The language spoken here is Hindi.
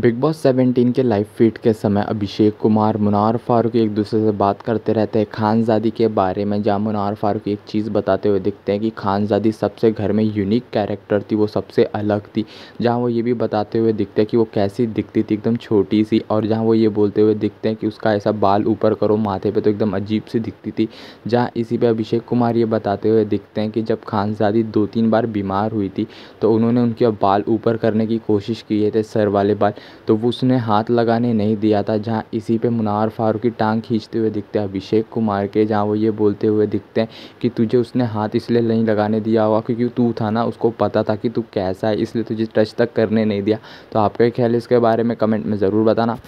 बिग बॉस सेवेंटीन के लाइव फीड के समय अभिषेक कुमार मुनार फारूक एक दूसरे से बात करते रहते हैं खानजादी के बारे में जहाँ मुनार फारूक एक चीज़ बताते हुए दिखते हैं कि खानजादी सबसे घर में यूनिक कैरेक्टर थी वो सबसे अलग थी जहाँ वो ये भी बताते हुए दिखते हैं कि वो कैसी दिखती थी एकदम छोटी सी और जहाँ वो ये बोलते हुए दिखते हैं कि उसका ऐसा बाल ऊपर करो माथे पर तो एकदम अजीब सी दिखती थी जहाँ इसी पर अभिषेक कुमार ये बताते हुए दिखते हैं कि जब खानजादी दो तीन बार बीमार हुई थी तो उन्होंने उनके बाल ऊपर करने की कोशिश किए थे सर वाले बाल तो वो उसने हाथ लगाने नहीं दिया था जहाँ इसी पे मुनार फारूकी टांग खींचते हुए दिखते हैं अभिषेक कुमार के जहाँ वो ये बोलते हुए दिखते हैं कि तुझे उसने हाथ इसलिए नहीं लगाने दिया होगा क्योंकि तू था ना उसको पता था कि तू कैसा है इसलिए तुझे टच तक करने नहीं दिया तो आपका ख्याल है इसके बारे में कमेंट में ज़रूर बताना